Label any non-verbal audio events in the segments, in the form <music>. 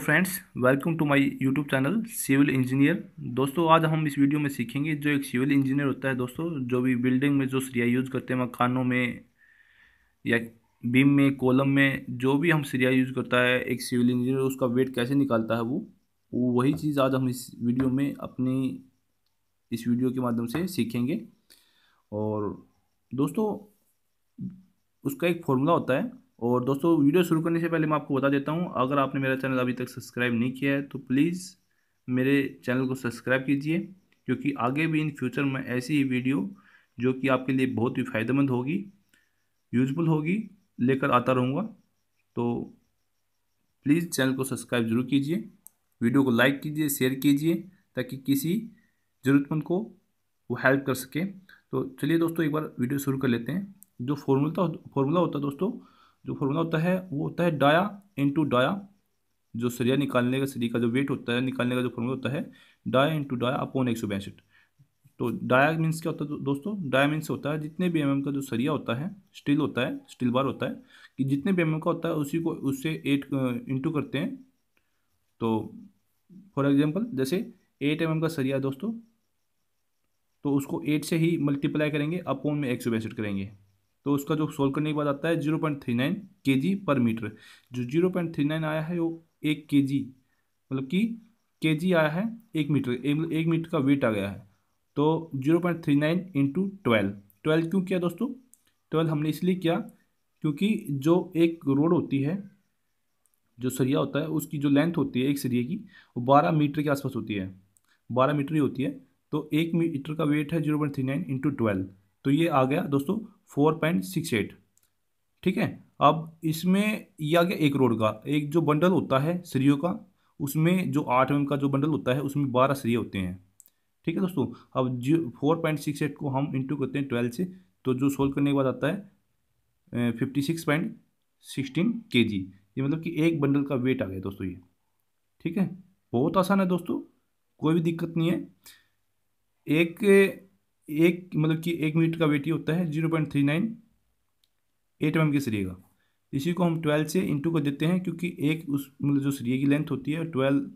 friends welcome to my YouTube channel civil engineer दोस्तों आज हम इस वीडियो में सीखेंगे जो एक सिविल इंजीनियर होता है दोस्तों जो भी बिल्डिंग में जो सरिया यूज़ करते हैं मकानों में या बीम में कॉलम में जो भी हम सरिया यूज़ करता है एक सिविल इंजीनियर उसका वेट कैसे निकालता है वो वही चीज़ आज हम इस वीडियो में अपनी इस वीडियो के माध्यम से सीखेंगे और दोस्तों उसका एक फॉर्मूला होता है और दोस्तों वीडियो शुरू करने से पहले मैं आपको बता देता हूँ अगर आपने मेरा चैनल अभी तक सब्सक्राइब नहीं किया है तो प्लीज़ मेरे चैनल को सब्सक्राइब कीजिए क्योंकि आगे भी इन फ्यूचर में ऐसी ही वीडियो जो कि आपके लिए बहुत ही फ़ायदेमंद होगी यूजफुल होगी लेकर आता रहूँगा तो प्लीज़ चैनल को सब्सक्राइब जरूर कीजिए वीडियो को लाइक कीजिए शेयर कीजिए ताकि किसी ज़रूरतमंद को वो हेल्प कर सके तो चलिए दोस्तों एक बार वीडियो शुरू कर लेते हैं जो फॉर्मूला फॉर्मूला होता है दोस्तों जो फॉर्मूला होता है वो होता है डाया इंटू डाया जो सरिया निकालने का सरिया का जो वेट होता है निकालने का जो फॉर्मूला होता है डाया इंटू डाया अपोन एक सौ पैंसठ तो डाया मीन्स क्या होता है दोस्तों डाया मीन्स होता है जितने भी एम mm का जो सरिया होता है स्टील होता है स्टील बार होता है कि जितने भी एम mm का होता है उसी को उससे एट इंटू करते हैं तो फॉर एग्जाम्पल जैसे एट एम mm का सरिया है दोस्तों तो उसको एट से ही मल्टीप्लाई करेंगे अपोन में एक सौ पैंसठ करेंगे तो उसका जो सोल्व करने के बाद आता है जीरो पॉइंट थ्री नाइन के जी पर मीटर जो जीरो पॉइंट थ्री नाइन आया है वो एक के जी मतलब कि के जी आया है एक मीटर एक, मतलब एक मीटर का वेट आ गया है तो zero point three nine into twelve twelve क्यों किया दोस्तों ट्वेल्व हमने इसलिए किया क्योंकि जो एक रोड होती है जो सरिया होता है उसकी जो लेंथ होती है एक सरिये की वो बारह मीटर के आसपास होती है बारह मीटर ही होती है तो एक मीटर का वेट है zero point three nine into twelve तो ये आ गया दोस्तों फोर पॉइंट सिक्स एट ठीक है अब इसमें ये आ गया एक रोड का एक जो बंडल होता है सीरीयों का उसमें जो आठ एम का जो बंडल होता है उसमें बारह सीरीय होते हैं ठीक है दोस्तों अब जो फोर पॉइंट सिक्स एट को हम इंटू करते हैं ट्वेल्व से तो जो सोल्व करने के बाद आता है फिफ्टी सिक्स पॉइंट सिक्सटीन के जी ये मतलब कि एक बंडल का वेट आ गया दोस्तों ये ठीक है बहुत आसान है दोस्तों कोई भी दिक्कत नहीं है एक एक मतलब कि एक मीटर का वेट ही होता है zero point three nine eight M के सरिए का इसी को हम ट्वेल्व से इंटू कर देते हैं क्योंकि एक उस मतलब जो सरिए की लेंथ होती है ट्वेल्व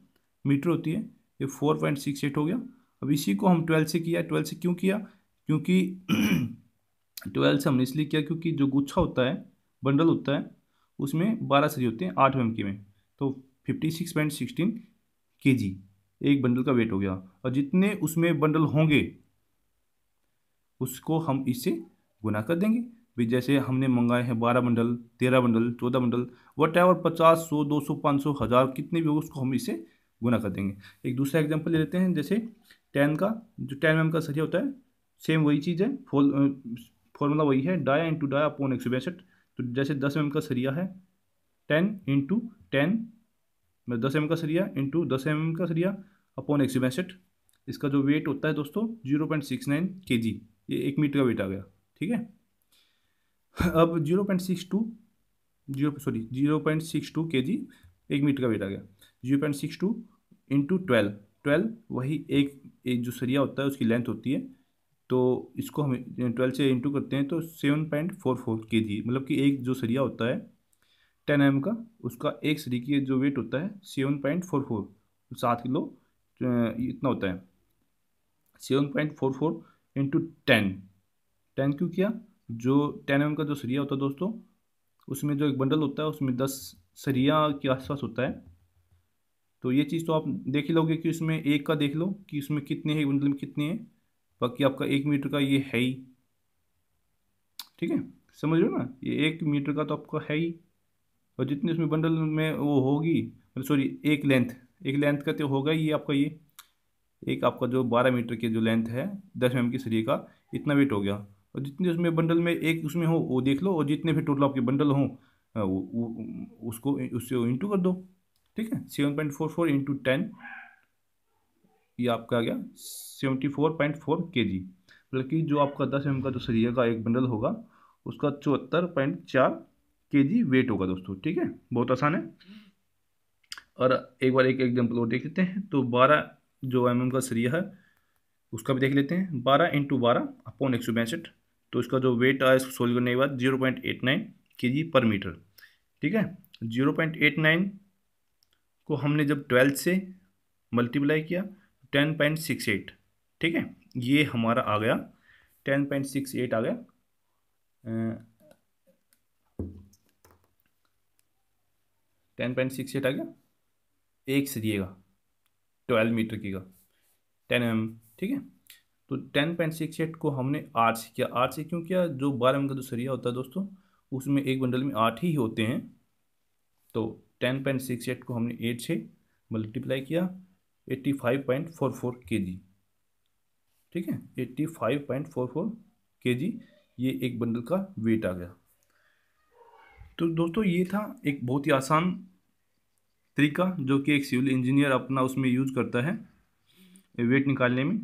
मीटर होती है ये फोर पॉइंट सिक्स एट हो गया अब इसी को हम ट्वेल्व से किया ट्वेल्व से क्यों किया क्योंकि ट्वेल्व <clears throat> से हमने इसलिए किया क्योंकि जो गुच्छा होता है बंडल होता है उसमें बारह सरिए होते हैं आठ एम के में तो फिफ्टी सिक्स पॉइंट सिक्सटीन के जी एक बंडल का वेट हो गया और जितने उसमें बंडल होंगे उसको हम इससे गुना कर देंगे भी जैसे हमने मंगाए हैं बारह बंडल तेरह बंडल चौदह बंडल वट एवर पचास सौ दो सौ पाँच सौ हज़ार कितने भी हो उसको हम इसे गुना कर देंगे एक दूसरा एग्जाम्पल ले लेते हैं जैसे टेन का जो टेन एम का सरिया होता है सेम वही चीज़ है फॉल फॉर्मूला वही है डाया इंटू डाया अपॉन एक सौ बैसठ तो जैसे दस एम का सरिया है टेन इंटू टेन मैं दस एम का सरिया इंटू दस एम का सरिया अपॉन एक सौ बैसठ इसका जो वेट होता है दोस्तों जीरो पॉइंट सिक्स नाइन के जी ये एक मीटर का वेट आ गया ठीक है अब zero point six two zero sorry zero point six two K G एक मीटर का वेट आ गया zero point six two into twelve twelve वही एक, एक जो सरिया होता है उसकी लेंथ होती है तो इसको हम ट्वेल्व से इंटू करते हैं तो seven point four four K जी मतलब कि एक जो सरिया होता है टेन एम का उसका एक सरी की जो वेट होता है सेवन पॉइंट फोर फोर सात किलो इतना होता है seven point four four into ten ten क्यों किया जो टेन एम का जो सरिया होता है दोस्तों उसमें जो एक बंडल होता है उसमें दस सरिया के आसपास होता है तो ये चीज़ तो आप देख ही लोगे कि उसमें एक का देख लो कि उसमें कितने हैं बंडल मतलब में कितने हैं बाकी आपका एक मीटर का ये है ही ठीक है समझ रहे हो ना ये एक मीटर का तो आपका है ही और जितने उसमें बंडल में वो होगी सॉरी मतलब एक लेंथ एक लेंथ का तो होगा ही ये आपका ये एक आपका जो बारह मीटर की जो लेंथ है दस एम mm की सरिये का इतना वेट हो गया और जितने उसमें बंडल में एक उसमें हो वो देख लो और जितने भी टोटल आपके बंडल हों उसको उससे इंटू कर दो ठीक है seven point four four into ten ये आपका आ गया seventy four point four K जी बल्कि जो आपका दस एम mm का जो सरिया का एक बंडल होगा उसका चौहत्तर पॉइंट चार के जी वेट होगा दोस्तों ठीक है बहुत आसान है और एक बार एक एग्जाम्पल और देख लेते हैं तो बारह जो एम एम का सरिया है उसका भी देख लेते हैं बारह इंटू बारह अपॉन एक सौ पैंसठ तो इसका जो वेट आया इसको सोल्व करने के बाद जीरो पॉइंट एट नाइन के जी पर मीटर ठीक है जीरो पॉइंट एट नाइन को हमने जब ट्वेल्थ से मल्टीप्लाई किया टेन पॉइंट सिक्स एट ठीक है ये हमारा आ गया टेन पॉइंट सिक्स एट आ गया टेन पॉइंट सिक्स एट आ गया एक सरिएगा ट्वेल्व मीटर की का टेन एम ठीक है तो टेन पॉइंट सिक्स एट को हमने आठ से किया आठ से क्यों किया जो बारह एम का जो सरिया होता है दोस्तों उसमें एक बंडल में आठ ही होते हैं तो टेन पॉइंट सिक्स एट को हमने एट से मल्टीप्लाई किया eighty five point four four K G ठीक है eighty five point four four K G ये एक बंडल का वेट आ गया तो दोस्तों ये था एक बहुत ही आसान तरीका जो कि एक सिविल इंजीनियर अपना उसमें यूज करता है वेट निकालने में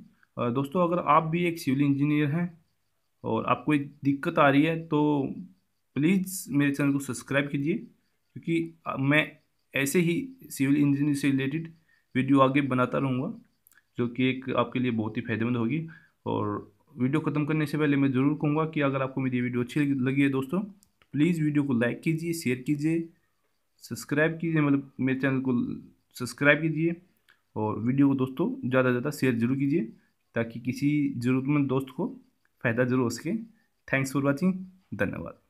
दोस्तों अगर आप भी एक सिविल इंजीनियर हैं और आपको एक दिक्कत आ रही है तो प्लीज़ मेरे चैनल को सब्सक्राइब कीजिए क्योंकि मैं ऐसे ही सिविल इंजीनियर से रिलेटेड वीडियो आगे बनाता रहूँगा जो कि एक आपके लिए बहुत ही फायदेमंद होगी और वीडियो ख़त्म करने से पहले मैं ज़रूर कहूँगा कि अगर आपको मेरी वीडियो अच्छी लगी है दोस्तों तो प्लीज़ वीडियो को लाइक कीजिए शेयर कीजिए सब्सक्राइब कीजिए मतलब मेरे चैनल को सब्सक्राइब कीजिए और वीडियो को दोस्तों ज़्यादा से ज़्यादा शेयर जरूर कीजिए ताकि किसी ज़रूरतमंद दोस्त को फ़ायदा ज़रूर हो सके थैंक्स फॉर वॉचिंग धन्यवाद